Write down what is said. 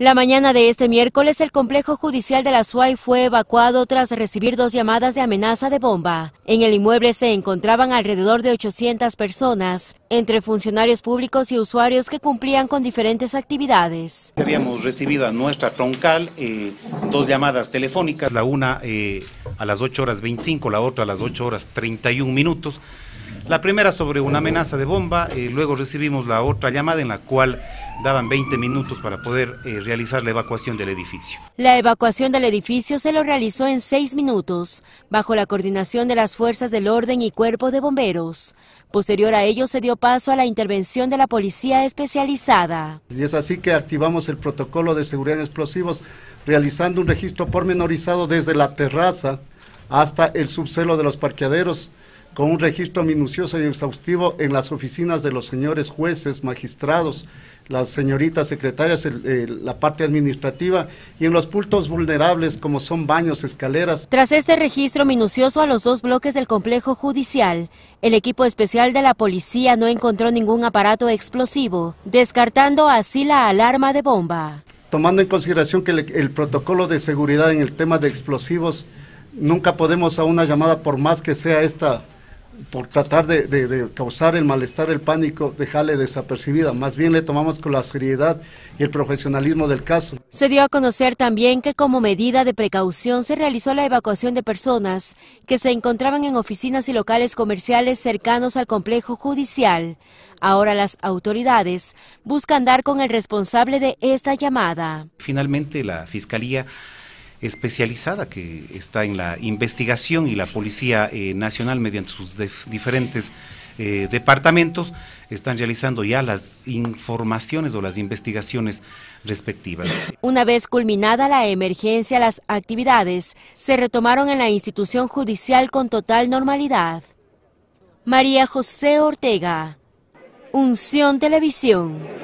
La mañana de este miércoles el complejo judicial de la SUAI fue evacuado tras recibir dos llamadas de amenaza de bomba. En el inmueble se encontraban alrededor de 800 personas, entre funcionarios públicos y usuarios que cumplían con diferentes actividades. Habíamos recibido a nuestra troncal eh, dos llamadas telefónicas, la una eh, a las 8 horas 25, la otra a las 8 horas 31 minutos la primera sobre una amenaza de bomba, y eh, luego recibimos la otra llamada en la cual daban 20 minutos para poder eh, realizar la evacuación del edificio. La evacuación del edificio se lo realizó en seis minutos, bajo la coordinación de las fuerzas del orden y cuerpo de bomberos. Posterior a ello se dio paso a la intervención de la policía especializada. Y es así que activamos el protocolo de seguridad en explosivos, realizando un registro pormenorizado desde la terraza hasta el subsuelo de los parqueaderos, con un registro minucioso y exhaustivo en las oficinas de los señores jueces, magistrados, las señoritas secretarias, la parte administrativa y en los puntos vulnerables como son baños, escaleras. Tras este registro minucioso a los dos bloques del complejo judicial, el equipo especial de la policía no encontró ningún aparato explosivo, descartando así la alarma de bomba. Tomando en consideración que el protocolo de seguridad en el tema de explosivos, nunca podemos a una llamada, por más que sea esta por tratar de, causar el malestar, el pánico, dejarle desapercibida. Más bien le tomamos con la seriedad y el profesionalismo del caso. Se dio a conocer también que como medida de precaución se realizó la evacuación de personas que se encontraban en oficinas y locales comerciales cercanos al complejo judicial. Ahora las autoridades buscan dar con el responsable de esta llamada. Finalmente la Fiscalía especializada que está en la investigación y la Policía eh, Nacional mediante sus diferentes eh, departamentos están realizando ya las informaciones o las investigaciones respectivas. Una vez culminada la emergencia, las actividades se retomaron en la institución judicial con total normalidad. María José Ortega, Unción Televisión.